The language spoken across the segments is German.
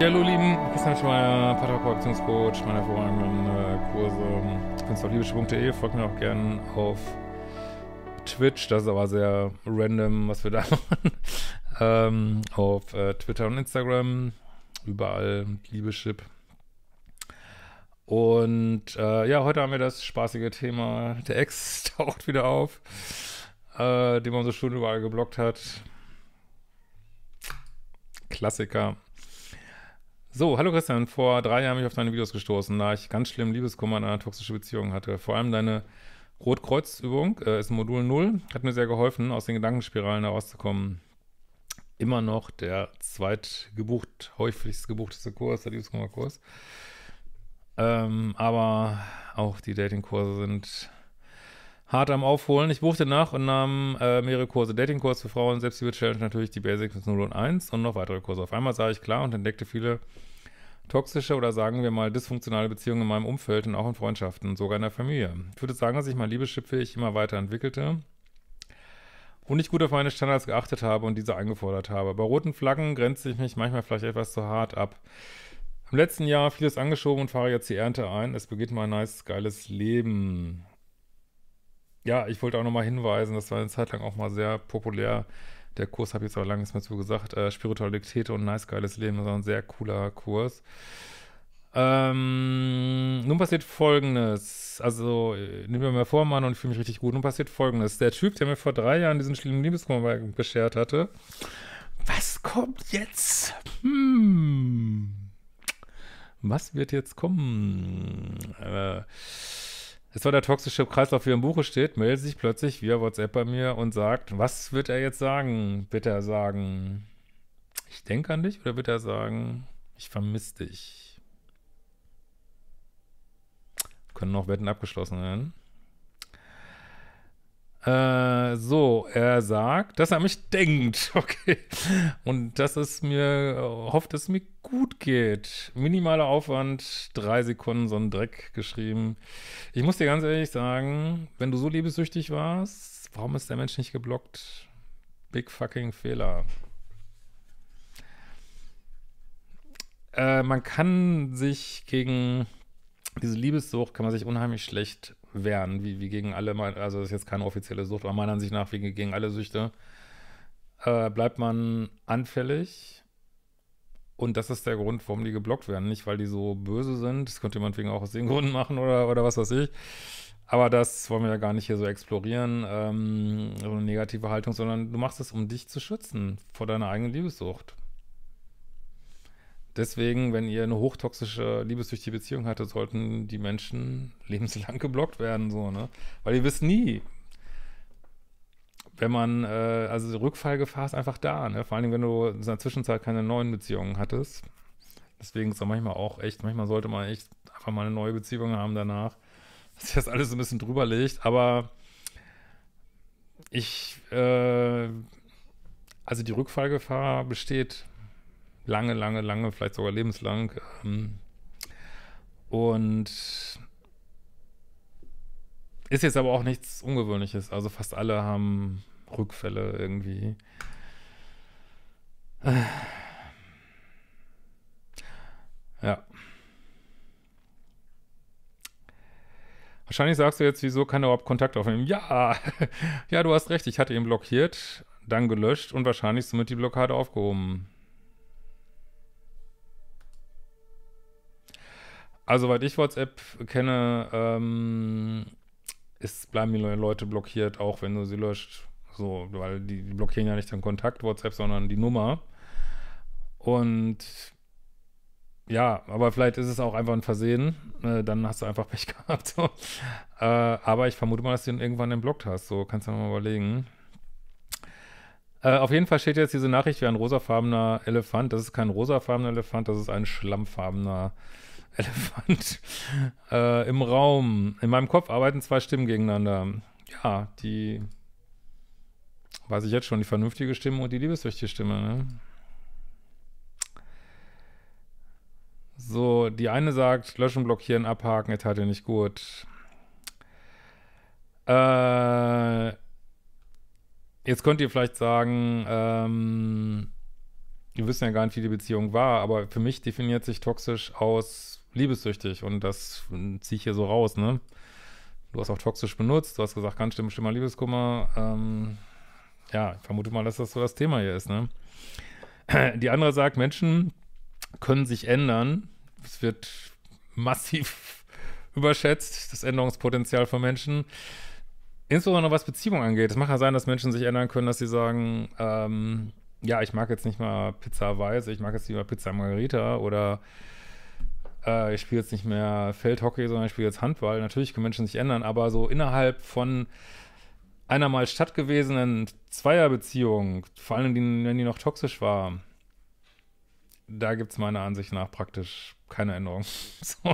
Hallo Lieben, Christian Schmeier, Paterko Aktionscoach, meine hervorragenden äh, Kurse. Künstlerliebische.de, folgt mir auch gerne auf Twitch, das ist aber sehr random, was wir da machen. ähm, auf äh, Twitter und Instagram, überall Liebeschip. Und äh, ja, heute haben wir das spaßige Thema, der Ex taucht wieder auf, äh, den man so schön überall geblockt hat. Klassiker. So, hallo Christian. Vor drei Jahren bin ich auf deine Videos gestoßen, da ich ganz schlimm Liebeskummer in einer toxischen Beziehung hatte. Vor allem deine Rotkreuzübung äh, ist Modul 0, hat mir sehr geholfen, aus den Gedankenspiralen herauszukommen. Immer noch der zweitgebucht, häufigst gebuchteste Kurs, der Liebeskummerkurs. Ähm, aber auch die Datingkurse sind hart am Aufholen. Ich buchte nach und nahm äh, mehrere Kurse, Datingkurs für Frauen, Selbstliebe-Challenge natürlich, die Basics mit 0 und 1 und noch weitere Kurse. Auf einmal sah ich klar und entdeckte viele toxische oder sagen wir mal dysfunktionale Beziehungen in meinem Umfeld und auch in Freundschaften, sogar in der Familie. Ich würde sagen, dass ich mein Liebeschippfähig immer weiter entwickelte und ich gut auf meine Standards geachtet habe und diese eingefordert habe. Bei roten Flaggen grenze ich mich manchmal vielleicht etwas zu hart ab. Im letzten Jahr vieles angeschoben und fahre jetzt die Ernte ein. Es beginnt mein nice, geiles Leben. Ja, ich wollte auch nochmal hinweisen, das war eine Zeit lang auch mal sehr populär. Mhm der Kurs habe ich jetzt auch lange nichts mehr zu gesagt. Äh, Spiritualität und nice geiles Leben ist ein sehr cooler Kurs. Ähm, nun passiert folgendes. Also, äh, nehmen wir mal vor, Mann, und ich fühle mich richtig gut. Nun passiert folgendes. Der Typ, der mir vor drei Jahren diesen schlimmen Liebeskummer beschert hatte, was kommt jetzt? Hm. Was wird jetzt kommen? Äh, es war der toxische Kreislauf, wie er im Buche steht, meldet sich plötzlich via WhatsApp bei mir und sagt, was wird er jetzt sagen? Wird er sagen, ich denke an dich oder wird er sagen, ich vermisse dich? Können noch Wetten abgeschlossen werden. Äh, so, er sagt, dass er mich denkt. Okay. Und dass es mir, äh, hofft, dass es mir gut geht. Minimaler Aufwand, drei Sekunden so ein Dreck geschrieben. Ich muss dir ganz ehrlich sagen, wenn du so liebessüchtig warst, warum ist der Mensch nicht geblockt? Big fucking Fehler. Äh, man kann sich gegen diese Liebessucht, kann man sich unheimlich schlecht wären, wie, wie gegen alle, also das ist jetzt keine offizielle Sucht, aber meiner Ansicht nach wie gegen alle Süchte, äh, bleibt man anfällig. Und das ist der Grund, warum die geblockt werden. Nicht, weil die so böse sind. Das könnte man wegen auch aus den Gründen machen oder, oder was weiß ich. Aber das wollen wir ja gar nicht hier so explorieren, ähm, so eine negative Haltung, sondern du machst es, um dich zu schützen vor deiner eigenen Liebessucht. Deswegen, wenn ihr eine hochtoxische, liebessüchtige Beziehung hattet, sollten die Menschen lebenslang geblockt werden, so, ne? Weil ihr wisst nie, wenn man, äh, also die Rückfallgefahr ist einfach da, ne? Vor allem, wenn du in der Zwischenzeit keine neuen Beziehungen hattest. Deswegen ist es manchmal auch echt, manchmal sollte man echt einfach mal eine neue Beziehung haben danach, dass sich das alles so ein bisschen drüber legt, aber ich, äh, also die Rückfallgefahr besteht Lange, lange, lange, vielleicht sogar lebenslang. Ähm, und ist jetzt aber auch nichts Ungewöhnliches. Also fast alle haben Rückfälle irgendwie. Äh. Ja. Wahrscheinlich sagst du jetzt, wieso kann er überhaupt Kontakt aufnehmen? Ja, ja, du hast recht, ich hatte ihn blockiert, dann gelöscht und wahrscheinlich somit die Blockade aufgehoben. Also, weil ich WhatsApp kenne, ähm, ist, bleiben die Leute blockiert, auch wenn du sie löscht. So, weil die, die blockieren ja nicht den Kontakt WhatsApp, sondern die Nummer. Und ja, aber vielleicht ist es auch einfach ein Versehen. Äh, dann hast du einfach Pech gehabt. So. Äh, aber ich vermute mal, dass du ihn irgendwann entblockt hast. So kannst du mal überlegen. Äh, auf jeden Fall steht jetzt diese Nachricht wie ein rosafarbener Elefant. Das ist kein rosafarbener Elefant, das ist ein schlammfarbener Elefant. Elefant äh, im Raum. In meinem Kopf arbeiten zwei Stimmen gegeneinander. Ja, die weiß ich jetzt schon, die vernünftige Stimme und die liebessüchtige Stimme. Ne? So, die eine sagt, löschen, blockieren, abhaken, er hat ja nicht gut. Äh, jetzt könnt ihr vielleicht sagen, ähm, wir wissen ja gar nicht, wie die Beziehung war, aber für mich definiert sich toxisch aus liebessüchtig und das ziehe ich hier so raus, ne? Du hast auch toxisch benutzt, du hast gesagt, ganz schlimm, schlimmer Liebeskummer. Ähm, ja, ich vermute mal, dass das so das Thema hier ist, ne? Die andere sagt, Menschen können sich ändern. Es wird massiv überschätzt, das Änderungspotenzial von Menschen. Insbesondere was Beziehungen angeht. Es mag ja sein, dass Menschen sich ändern können, dass sie sagen, ähm, ja, ich mag jetzt nicht mal Pizza Weiß, ich mag jetzt lieber Pizza Margarita oder äh, ich spiele jetzt nicht mehr Feldhockey, sondern ich spiele jetzt Handball. Natürlich können Menschen sich ändern, aber so innerhalb von einer mal stattgewesenen Zweierbeziehung, vor allem wenn die noch toxisch war, da gibt es meiner Ansicht nach praktisch keine Änderung. so.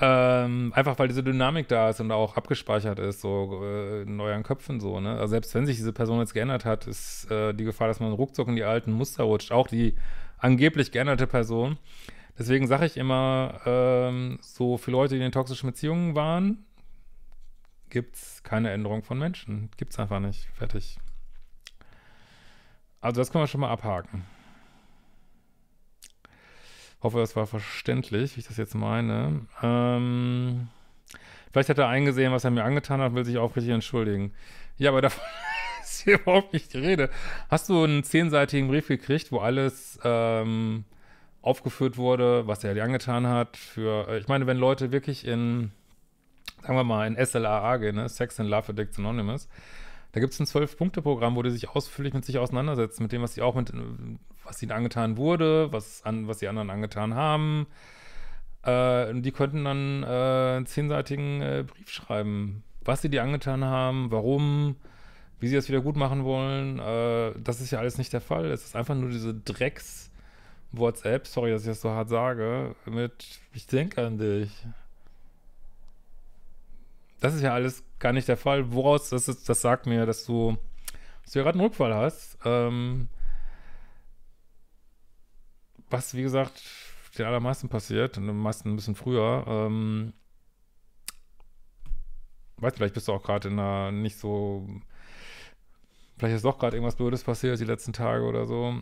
ähm, einfach weil diese Dynamik da ist und auch abgespeichert ist, so äh, in euren Köpfen so. Ne? Also selbst wenn sich diese Person jetzt geändert hat, ist äh, die Gefahr, dass man ruckzuck in die alten Muster rutscht. Auch die angeblich geänderte Person Deswegen sage ich immer, ähm, so für Leute, die in toxischen Beziehungen waren, gibt es keine Änderung von Menschen. Gibt es einfach nicht. Fertig. Also das können wir schon mal abhaken. Hoffe, das war verständlich, wie ich das jetzt meine. Ähm, vielleicht hat er eingesehen, was er mir angetan hat, und will sich aufrichtig entschuldigen. Ja, aber davon ist hier überhaupt nicht die Rede. Hast du einen zehnseitigen Brief gekriegt, wo alles ähm, aufgeführt wurde, was er dir angetan hat. Für, äh, ich meine, wenn Leute wirklich in, sagen wir mal, in SLAA gehen, ne? Sex and Love Addicts Anonymous, da gibt es ein Zwölf-Punkte-Programm, wo die sich ausführlich mit sich auseinandersetzen, mit dem, was sie auch mit, was ihnen angetan wurde, was, an, was die anderen angetan haben. Äh, die könnten dann äh, einen zehnseitigen äh, Brief schreiben, was sie dir angetan haben, warum, wie sie das wieder gut machen wollen. Äh, das ist ja alles nicht der Fall. Es ist einfach nur diese Drecks- WhatsApp, sorry, dass ich das so hart sage, mit ich denke an dich. Das ist ja alles gar nicht der Fall. Woraus das ist, das sagt mir, dass du, dass du ja gerade einen Rückfall hast. Ähm, was, wie gesagt, den allermeisten passiert, und den meisten ein bisschen früher. Ähm, weiß, vielleicht bist du auch gerade in einer nicht so, vielleicht ist doch gerade irgendwas Blödes passiert die letzten Tage oder so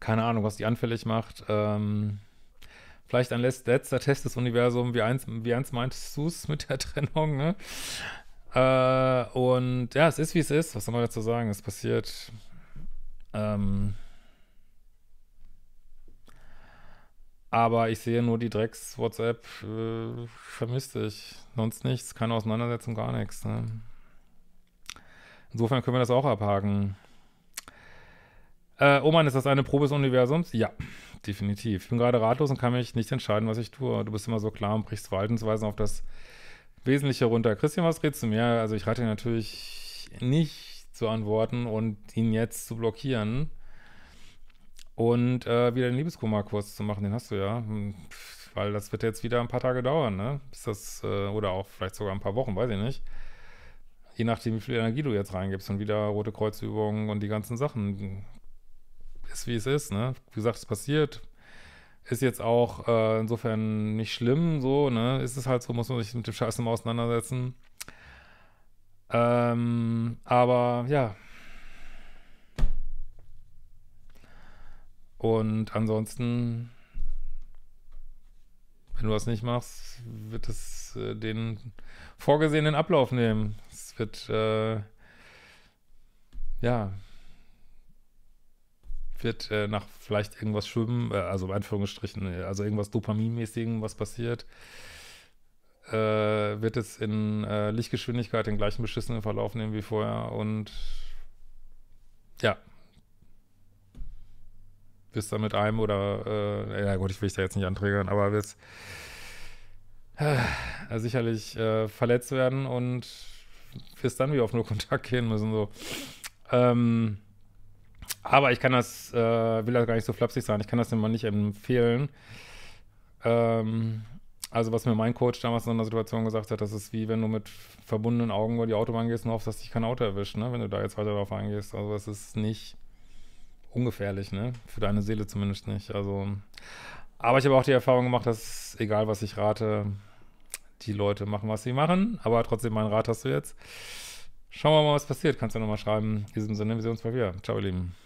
keine Ahnung, was die anfällig macht. Ähm, vielleicht ein letzter Test des Universums, wie eins, wie eins meintest du es mit der Trennung, ne? Äh, und ja, es ist wie es ist. Was soll man dazu sagen? Es passiert. Ähm, aber ich sehe nur die Drecks-WhatsApp, äh, vermisst dich. Sonst nichts, keine Auseinandersetzung, gar nichts. Ne? Insofern können wir das auch abhaken. Äh, oh Mann, ist das eine Probe des Universums? Ja, definitiv. Ich bin gerade ratlos und kann mich nicht entscheiden, was ich tue. Du bist immer so klar und brichst Verhaltensweisen auf das Wesentliche runter. Christian, was redest du mir? Also ich rate dir natürlich nicht zu antworten und ihn jetzt zu blockieren und äh, wieder den Liebeskoma-Kurs zu machen. Den hast du ja. Hm, weil das wird jetzt wieder ein paar Tage dauern, ne? Bis das, äh, oder auch vielleicht sogar ein paar Wochen, weiß ich nicht je nachdem, wie viel Energie du jetzt reingibst und wieder rote Kreuzübungen und die ganzen Sachen ist, wie es ist. Ne? Wie gesagt, es passiert. Ist jetzt auch äh, insofern nicht schlimm, so, ne? Ist es halt so, muss man sich mit dem Scheiß nochmal auseinandersetzen. Ähm, aber ja. Und ansonsten, wenn du das nicht machst, wird es äh, den vorgesehenen Ablauf nehmen. Es wird, äh, ja, wird äh, nach vielleicht irgendwas Schwimmen, äh, also in Anführungsstrichen, äh, also irgendwas Dopaminmäßigen, was passiert, äh, wird es in äh, Lichtgeschwindigkeit den gleichen beschissenen Verlauf nehmen wie vorher und ja. Wirst dann mit einem oder, äh, ja gut, ich will dich da jetzt nicht anträgern, aber wirst sicherlich verletzt werden und wirst dann wieder auf nur Kontakt gehen müssen, so. Ähm, aber ich kann das, äh, will das gar nicht so flapsig sein, ich kann das immer nicht empfehlen. Ähm, also, was mir mein Coach damals in einer Situation gesagt hat, das ist wie wenn du mit verbundenen Augen über die Autobahn gehst und hoffst, dass dich kein Auto erwischt, ne? wenn du da jetzt weiter drauf eingehst. Also, das ist nicht ungefährlich, ne? Für deine Seele zumindest nicht. Also, aber ich habe auch die Erfahrung gemacht, dass egal was ich rate, die Leute machen, was sie machen. Aber trotzdem, meinen Rat hast du jetzt. Schauen wir mal, was passiert. Kannst du ja nochmal schreiben. In diesem Sinne, wir sehen uns bei wieder. Ciao, ihr Lieben.